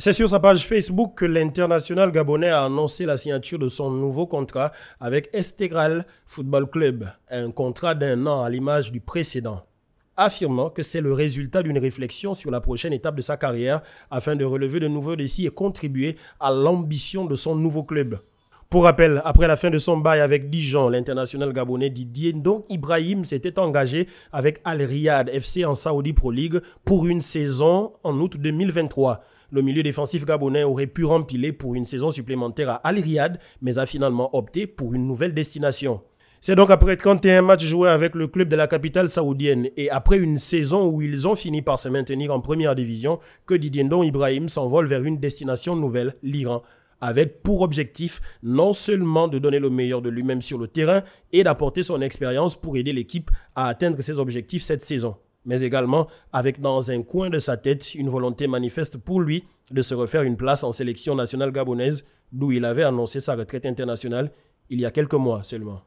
C'est sur sa page Facebook que l'international gabonais a annoncé la signature de son nouveau contrat avec Estegral Football Club, un contrat d'un an à l'image du précédent, affirmant que c'est le résultat d'une réflexion sur la prochaine étape de sa carrière afin de relever de nouveaux défis et contribuer à l'ambition de son nouveau club. Pour rappel, après la fin de son bail avec Dijon, l'international gabonais Didier Ibrahim s'était engagé avec Al Riyad FC en Saudi Pro League pour une saison en août 2023. Le milieu défensif gabonais aurait pu rempiler pour une saison supplémentaire à Al Riyad, mais a finalement opté pour une nouvelle destination. C'est donc après 31 matchs joués avec le club de la capitale saoudienne et après une saison où ils ont fini par se maintenir en première division que Didier Ibrahim s'envole vers une destination nouvelle, l'Iran avec pour objectif non seulement de donner le meilleur de lui-même sur le terrain et d'apporter son expérience pour aider l'équipe à atteindre ses objectifs cette saison, mais également avec dans un coin de sa tête une volonté manifeste pour lui de se refaire une place en sélection nationale gabonaise, d'où il avait annoncé sa retraite internationale il y a quelques mois seulement.